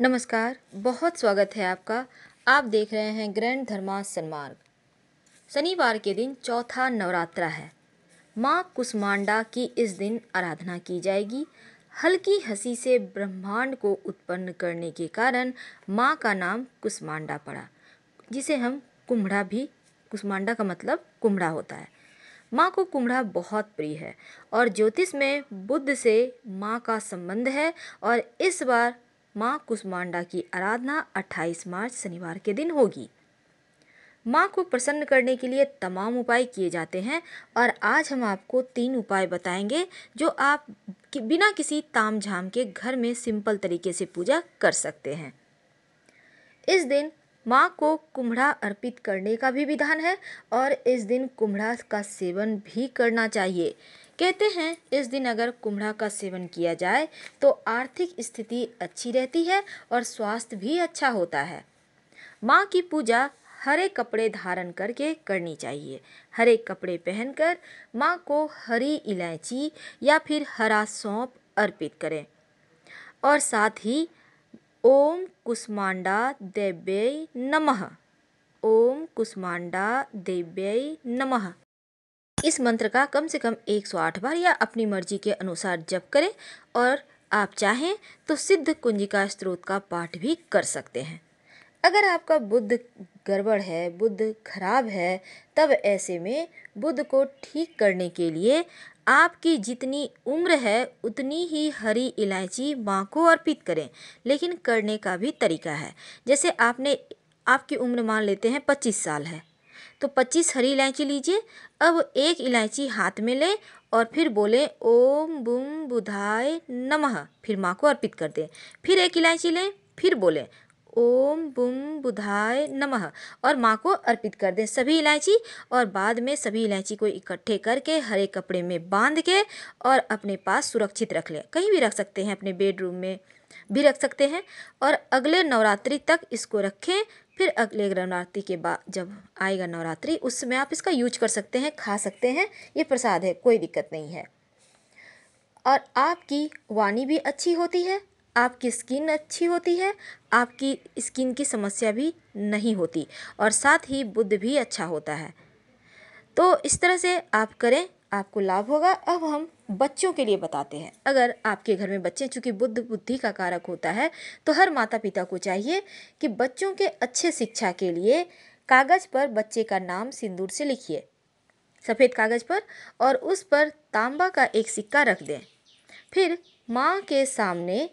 नमस्कार बहुत स्वागत है आपका आप देख रहे हैं ग्रैंड धर्मा सन्मार्ग शनिवार के दिन चौथा नवरात्रा है माँ कुष्मांडा की इस दिन आराधना की जाएगी हल्की हंसी से ब्रह्मांड को उत्पन्न करने के कारण माँ का नाम कुष्मांडा पड़ा जिसे हम कुम्भड़ा भी कुष्मांडा का मतलब कुम्भड़ा होता है माँ को कुम्भड़ा बहुत प्रिय है और ज्योतिष में बुद्ध से माँ का संबंध है और इस बार माँ कुष्मांडा की आराधना 28 मार्च शनिवार के दिन होगी माँ को प्रसन्न करने के लिए तमाम उपाय किए जाते हैं और आज हम आपको तीन उपाय बताएंगे जो आप कि बिना किसी ताम झाम के घर में सिंपल तरीके से पूजा कर सकते हैं इस दिन माँ को कुम्हड़ा अर्पित करने का भी विधान है और इस दिन कुम्हड़ा का सेवन भी करना चाहिए कहते हैं इस दिन अगर कुम्हड़ा का सेवन किया जाए तो आर्थिक स्थिति अच्छी रहती है और स्वास्थ्य भी अच्छा होता है माँ की पूजा हरे कपड़े धारण करके करनी चाहिए हरे कपड़े पहनकर माँ को हरी इलायची या फिर हरा सौंप अर्पित करें और साथ ही ओम कुष्मांडा देव्यय नमः ओम कुष्मांडा देव्यय नमः इस मंत्र का कम से कम 108 बार या अपनी मर्जी के अनुसार जप करें और आप चाहें तो सिद्ध कुंजिका स्त्रोत का पाठ भी कर सकते हैं अगर आपका बुद्ध गड़बड़ है बुद्ध खराब है तब ऐसे में बुद्ध को ठीक करने के लिए आपकी जितनी उम्र है उतनी ही हरी इलायची माँ को अर्पित करें लेकिन करने का भी तरीका है जैसे आपने आपकी उम्र मान लेते हैं पच्चीस साल है तो पच्चीस हरी इलायची लीजिए अब एक इलायची हाथ में लें और फिर बोले ओम बुम बुधाय नमः फिर माँ को अर्पित कर दें फिर एक इलायची लें फिर बोलें ओम बुम बुधाय नमः और माँ को अर्पित कर दें सभी इलायची और बाद में सभी इलायची को इकट्ठे करके हरे कपड़े में बांध के और अपने पास सुरक्षित रख लें कहीं भी रख सकते हैं अपने बेडरूम में भी रख सकते हैं और अगले नवरात्रि तक इसको रखें फिर अगले नवरात्रि के बाद जब आएगा नवरात्रि उस समय आप इसका यूज कर सकते हैं खा सकते हैं ये प्रसाद है कोई दिक्कत नहीं है और आपकी वाणी भी अच्छी होती है आपकी स्किन अच्छी होती है आपकी स्किन की समस्या भी नहीं होती और साथ ही बुद्ध भी अच्छा होता है तो इस तरह से आप करें आपको लाभ होगा अब हम बच्चों के लिए बताते हैं अगर आपके घर में बच्चे चूँकि बुद्ध बुद्धि का कारक होता है तो हर माता पिता को चाहिए कि बच्चों के अच्छे शिक्षा के लिए कागज़ पर बच्चे का नाम सिंदूर से लिखिए सफ़ेद कागज़ पर और उस पर तांबा का एक सिक्का रख दें फिर माँ के सामने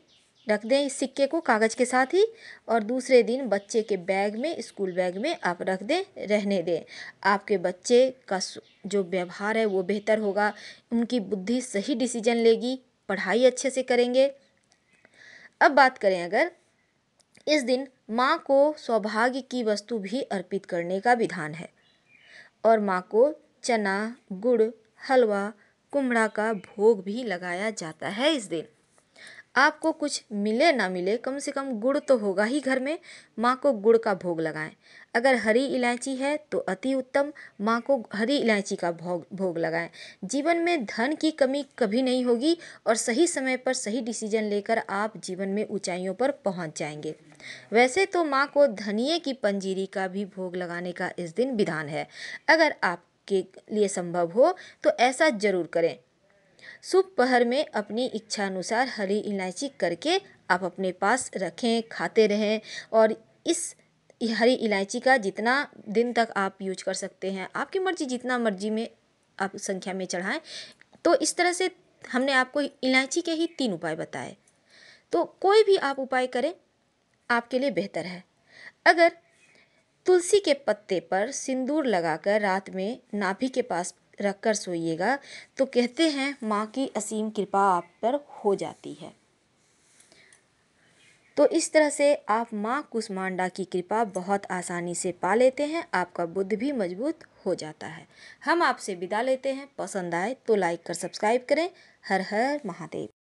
रख दें इस सिक्के को कागज़ के साथ ही और दूसरे दिन बच्चे के बैग में स्कूल बैग में आप रख दें रहने दें आपके बच्चे का जो व्यवहार है वो बेहतर होगा उनकी बुद्धि सही डिसीजन लेगी पढ़ाई अच्छे से करेंगे अब बात करें अगर इस दिन माँ को सौभाग्य की वस्तु भी अर्पित करने का विधान है और माँ को चना गुड़ हलवा कुमड़ा का भोग भी लगाया जाता है इस दिन आपको कुछ मिले ना मिले कम से कम गुड़ तो होगा ही घर में माँ को गुड़ का भोग लगाएं अगर हरी इलायची है तो अति उत्तम माँ को हरी इलायची का भोग भोग लगाएं जीवन में धन की कमी कभी नहीं होगी और सही समय पर सही डिसीजन लेकर आप जीवन में ऊंचाइयों पर पहुंच जाएंगे वैसे तो माँ को धनिए की पंजीरी का भी भोग लगाने का इस दिन विधान है अगर आपके लिए संभव हो तो ऐसा जरूर करें शुभ पहर में अपनी इच्छानुसार हरी इलायची करके आप अपने पास रखें खाते रहें और इस हरी इलायची का जितना दिन तक आप यूज कर सकते हैं आपकी मर्जी जितना मर्जी में आप संख्या में चढ़ाएं तो इस तरह से हमने आपको इलायची के ही तीन उपाय बताए तो कोई भी आप उपाय करें आपके लिए बेहतर है अगर तुलसी के पत्ते पर सिंदूर लगाकर रात में नाभि के पास रख कर सोइएगा तो कहते हैं माँ की असीम कृपा आप पर हो जाती है तो इस तरह से आप माँ कुष्मांडा की कृपा बहुत आसानी से पा लेते हैं आपका बुद्ध भी मजबूत हो जाता है हम आपसे विदा लेते हैं पसंद आए तो लाइक कर सब्सक्राइब करें हर हर महादेव